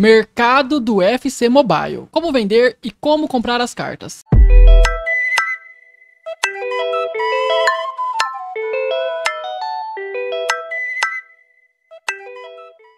Mercado do FC Mobile. Como vender e como comprar as cartas.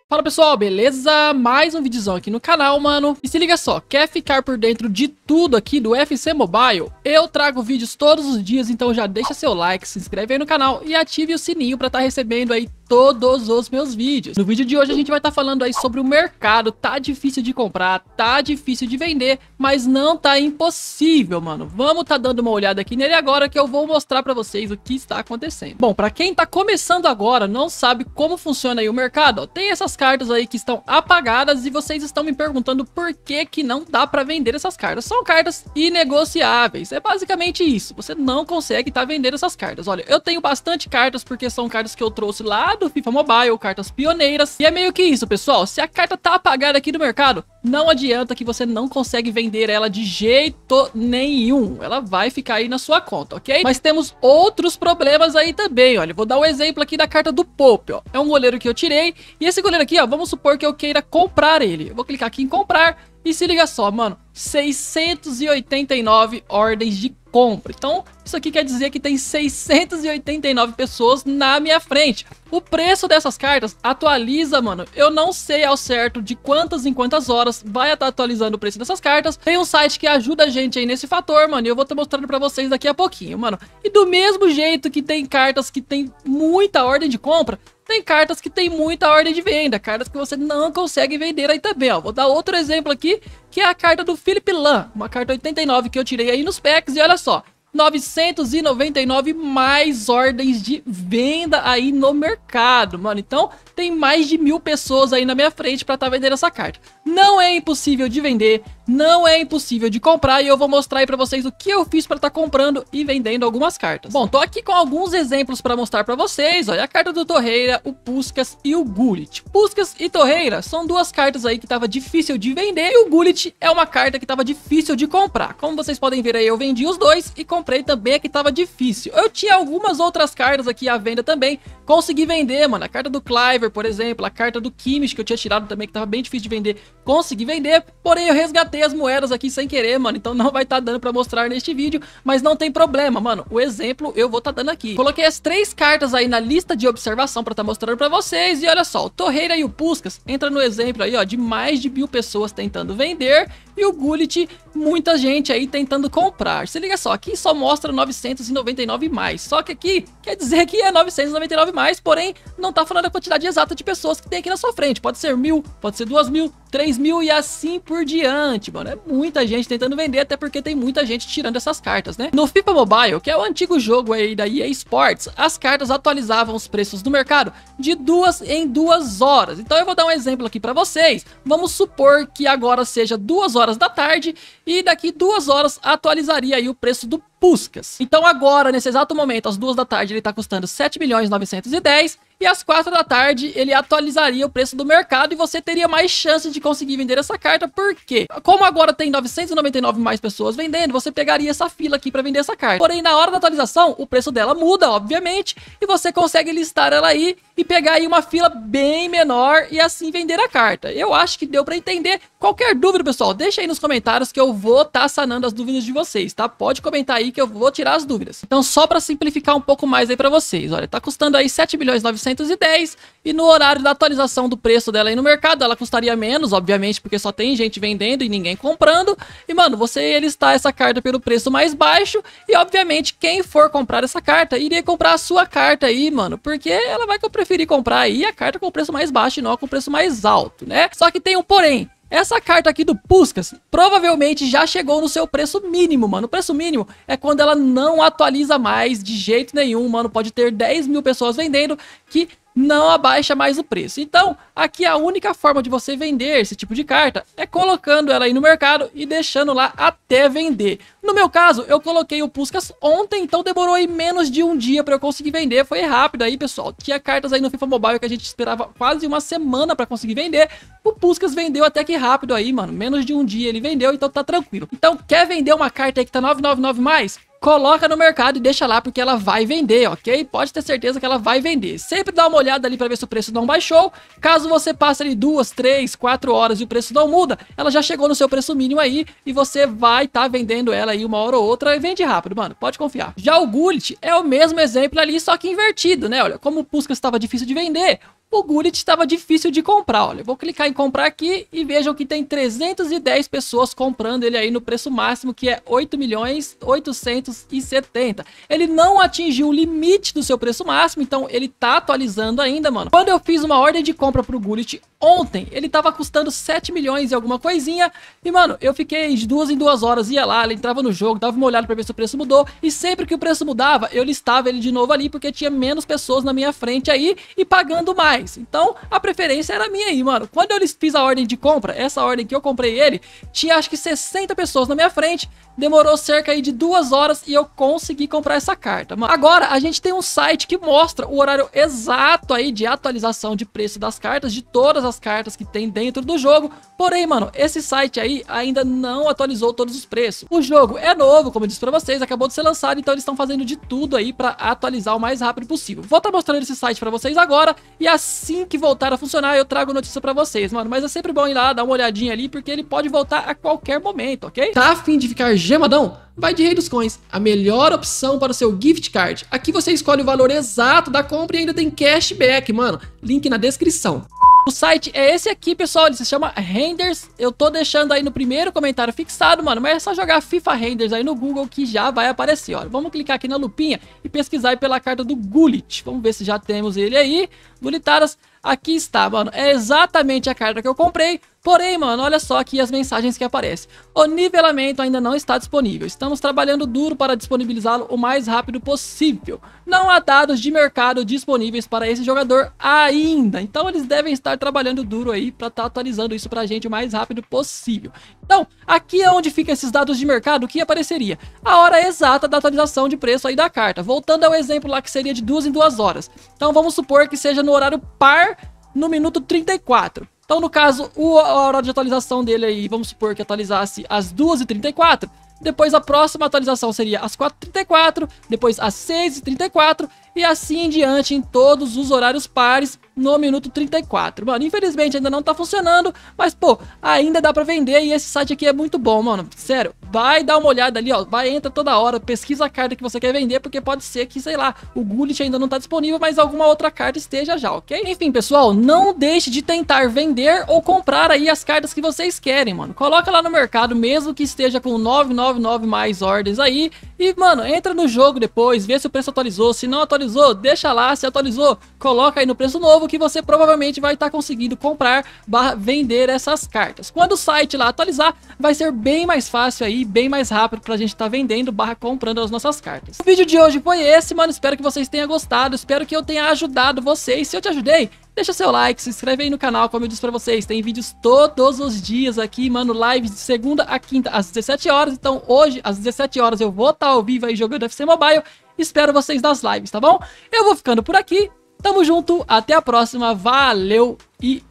Fala pessoal, beleza? Mais um videozão aqui no canal, mano. E se liga só, quer ficar por dentro de tudo aqui do FC Mobile? Eu trago vídeos todos os dias, então já deixa seu like, se inscreve aí no canal e ative o sininho pra estar tá recebendo aí todos os meus vídeos. No vídeo de hoje a gente vai estar tá falando aí sobre o mercado. Tá difícil de comprar, tá difícil de vender, mas não tá impossível, mano. Vamos tá dando uma olhada aqui nele agora que eu vou mostrar para vocês o que está acontecendo. Bom, para quem tá começando agora, não sabe como funciona aí o mercado, ó, tem essas cartas aí que estão apagadas e vocês estão me perguntando por que que não dá para vender essas cartas. São cartas inegociáveis. É basicamente isso. Você não consegue tá vendendo essas cartas. Olha, eu tenho bastante cartas porque são cartas que eu trouxe lá do FIFA Mobile, cartas pioneiras. E é meio que isso, pessoal. Se a carta tá apagada aqui no mercado, não adianta que você não consegue vender ela de jeito nenhum. Ela vai ficar aí na sua conta, ok? Mas temos outros problemas aí também, olha. Vou dar um exemplo aqui da carta do Pope, ó. É um goleiro que eu tirei. E esse goleiro aqui, ó, vamos supor que eu queira comprar ele. Eu vou clicar aqui em comprar e se liga só, mano, 689 ordens de compra. Então, isso aqui quer dizer que tem 689 pessoas na minha frente. O preço dessas cartas atualiza, mano. Eu não sei ao certo de quantas em quantas horas vai estar atualizando o preço dessas cartas. Tem um site que ajuda a gente aí nesse fator, mano. E eu vou estar mostrando pra vocês daqui a pouquinho, mano. E do mesmo jeito que tem cartas que tem muita ordem de compra, tem cartas que tem muita ordem de venda, cartas que você não consegue vender aí também, ó. Vou dar outro exemplo aqui, que é a carta do Philip Lan, uma carta 89 que eu tirei aí nos packs, e olha só, 999 mais ordens de venda aí no mercado, mano. Então, tem mais de mil pessoas aí na minha frente para estar tá vendendo essa carta não é impossível de vender, não é impossível de comprar e eu vou mostrar aí pra vocês o que eu fiz pra estar tá comprando e vendendo algumas cartas. Bom, tô aqui com alguns exemplos pra mostrar pra vocês, olha a carta do Torreira, o Puskas e o Gullit. Puskas e Torreira são duas cartas aí que tava difícil de vender e o Gullit é uma carta que tava difícil de comprar. Como vocês podem ver aí, eu vendi os dois e comprei também a que tava difícil. Eu tinha algumas outras cartas aqui à venda também, consegui vender, mano, a carta do Cliver, por exemplo, a carta do Kimmich que eu tinha tirado também que tava bem difícil de vender, consegui vender, porém eu resgatei as moedas aqui sem querer, mano, então não vai estar tá dando pra mostrar neste vídeo, mas não tem problema, mano, o exemplo eu vou estar tá dando aqui. Coloquei as três cartas aí na lista de observação pra estar tá mostrando pra vocês, e olha só, o Torreira e o Puskas entra no exemplo aí, ó, de mais de mil pessoas tentando vender, e o Gullit, muita gente aí tentando comprar. Se liga só, aqui só mostra 999 mais, só que aqui quer dizer que é 999 mais, porém não tá falando a quantidade exata de pessoas que tem aqui na sua frente. Pode ser mil, pode ser duas mil, três mil e assim por diante, mano. É muita gente tentando vender, até porque tem muita gente tirando essas cartas, né? No FIFA Mobile, que é o antigo jogo aí da EA Sports, as cartas atualizavam os preços do mercado de duas em duas horas. Então eu vou dar um exemplo aqui pra vocês. Vamos supor que agora seja duas horas horas da tarde e daqui duas horas atualizaria aí o preço do Puskas. Então agora, nesse exato momento, às duas da tarde, ele está custando 7 milhões 910 e às quatro da tarde ele atualizaria o preço do mercado e você teria mais chance de conseguir vender essa carta, porque como agora tem 999 mais pessoas vendendo, você pegaria essa fila aqui para vender essa carta. Porém, na hora da atualização, o preço dela muda, obviamente, e você consegue listar ela aí e pegar aí uma fila bem menor e assim vender a carta. Eu acho que deu para entender. Qualquer dúvida, pessoal, deixa aí nos comentários que eu vou estar tá sanando as dúvidas de vocês, tá? Pode comentar aí que eu vou tirar as dúvidas. Então, só para simplificar um pouco mais aí para vocês, olha, tá custando aí 7 milhões 900 410 e no horário da atualização do preço dela aí no mercado, ela custaria menos, obviamente, porque só tem gente vendendo e ninguém comprando. E, mano, você listar essa carta pelo preço mais baixo e, obviamente, quem for comprar essa carta, iria comprar a sua carta aí, mano, porque ela vai que eu preferi comprar aí a carta com o preço mais baixo e não com o preço mais alto, né? Só que tem um porém. Essa carta aqui do Puskas provavelmente já chegou no seu preço mínimo, mano. O preço mínimo é quando ela não atualiza mais de jeito nenhum, mano. Pode ter 10 mil pessoas vendendo que não abaixa mais o preço. Então, aqui a única forma de você vender esse tipo de carta é colocando ela aí no mercado e deixando lá até vender. No meu caso, eu coloquei o Puskas ontem, então demorou aí menos de um dia para eu conseguir vender. Foi rápido aí, pessoal. Tinha cartas aí no FIFA Mobile que a gente esperava quase uma semana para conseguir vender. O Puskas vendeu até que rápido aí, mano. Menos de um dia ele vendeu, então tá tranquilo. Então, quer vender uma carta aí que tá 999 mais? coloca no mercado e deixa lá porque ela vai vender, ok? Pode ter certeza que ela vai vender. Sempre dá uma olhada ali para ver se o preço não baixou. Caso você passe ali duas, três, quatro horas e o preço não muda, ela já chegou no seu preço mínimo aí e você vai estar tá vendendo ela aí uma hora ou outra e vende rápido, mano. Pode confiar. Já o Gullit é o mesmo exemplo ali, só que invertido, né? Olha, como o Puskas estava difícil de vender, o Gulit estava difícil de comprar. Olha, vou clicar em comprar aqui e vejam que tem 310 pessoas comprando ele aí no preço máximo, que é 8 milhões 870. Ele não atingiu o limite do seu preço máximo, então ele tá atualizando ainda, mano. Quando eu fiz uma ordem de compra pro Gulit ontem, ele tava custando 7 milhões e alguma coisinha. E, mano, eu fiquei de duas em duas horas, ia lá, ele entrava no jogo, dava uma olhada pra ver se o preço mudou. E sempre que o preço mudava, eu listava ele de novo ali, porque tinha menos pessoas na minha frente aí e pagando mais reais. Então, a preferência era minha aí, mano. Quando eu fiz a ordem de compra, essa ordem que eu comprei ele, tinha acho que 60 pessoas na minha frente. Demorou cerca aí de duas horas e eu consegui comprar essa carta. Mano, agora a gente tem um site que mostra o horário exato aí de atualização de preço das cartas, de todas as cartas que tem dentro do jogo. Porém, mano, esse site aí ainda não atualizou todos os preços. O jogo é novo, como eu disse pra vocês, acabou de ser lançado, então eles estão fazendo de tudo aí pra atualizar o mais rápido possível. Vou estar tá mostrando esse site pra vocês agora e assim que voltar a funcionar eu trago notícia pra vocês, mano. Mas é sempre bom ir lá, dar uma olhadinha ali, porque ele pode voltar a qualquer momento, ok? Tá a fim de ficar gemadão, vai de Rei dos Coins, a melhor opção para o seu gift card. Aqui você escolhe o valor exato da compra e ainda tem cashback, mano. Link na descrição. O site é esse aqui, pessoal, ele se chama Renders, eu tô deixando aí no primeiro comentário fixado, mano, mas é só jogar FIFA Renders aí no Google que já vai aparecer, ó. Vamos clicar aqui na lupinha e pesquisar pela carta do Gullit, vamos ver se já temos ele aí, Gulitaras, aqui está, mano, é exatamente a carta que eu comprei, Porém, mano, olha só aqui as mensagens que aparecem. O nivelamento ainda não está disponível. Estamos trabalhando duro para disponibilizá-lo o mais rápido possível. Não há dados de mercado disponíveis para esse jogador ainda. Então eles devem estar trabalhando duro aí para estar tá atualizando isso para a gente o mais rápido possível. Então, aqui é onde ficam esses dados de mercado que apareceria. A hora exata da atualização de preço aí da carta. Voltando ao exemplo lá que seria de duas em duas horas. Então vamos supor que seja no horário par no minuto 34. Então, no caso, a hora de atualização dele aí, vamos supor que atualizasse às 2h34. Depois a próxima atualização seria às 4h34, depois às 6h34 e assim em diante em todos os horários pares no minuto 34. Mano, infelizmente ainda não tá funcionando, mas pô, ainda dá pra vender e esse site aqui é muito bom, mano. Sério, vai dar uma olhada ali, ó. Vai, entra toda hora, pesquisa a carta que você quer vender, porque pode ser que, sei lá, o Gullit ainda não tá disponível, mas alguma outra carta esteja já, ok? Enfim, pessoal, não deixe de tentar vender ou comprar aí as cartas que vocês querem, mano. Coloca lá no mercado, mesmo que esteja com 999 mais ordens aí, e, mano, entra no jogo depois, vê se o preço atualizou, se não atualizou, deixa lá, se atualizou, coloca aí no preço novo, que você provavelmente vai estar tá conseguindo comprar barra vender essas cartas. Quando o site lá atualizar, vai ser bem mais fácil aí, bem mais rápido pra gente estar tá vendendo barra comprando as nossas cartas. O vídeo de hoje foi esse, mano. Espero que vocês tenham gostado, espero que eu tenha ajudado vocês. Se eu te ajudei, deixa seu like, se inscreve aí no canal, como eu disse pra vocês, tem vídeos todos os dias aqui, mano, lives de segunda a quinta às 17 horas, então hoje às 17 horas eu vou estar tá ao vivo aí jogando FC Mobile, espero vocês nas lives, tá bom? Eu vou ficando por aqui, Tamo junto, até a próxima, valeu e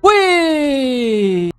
fui!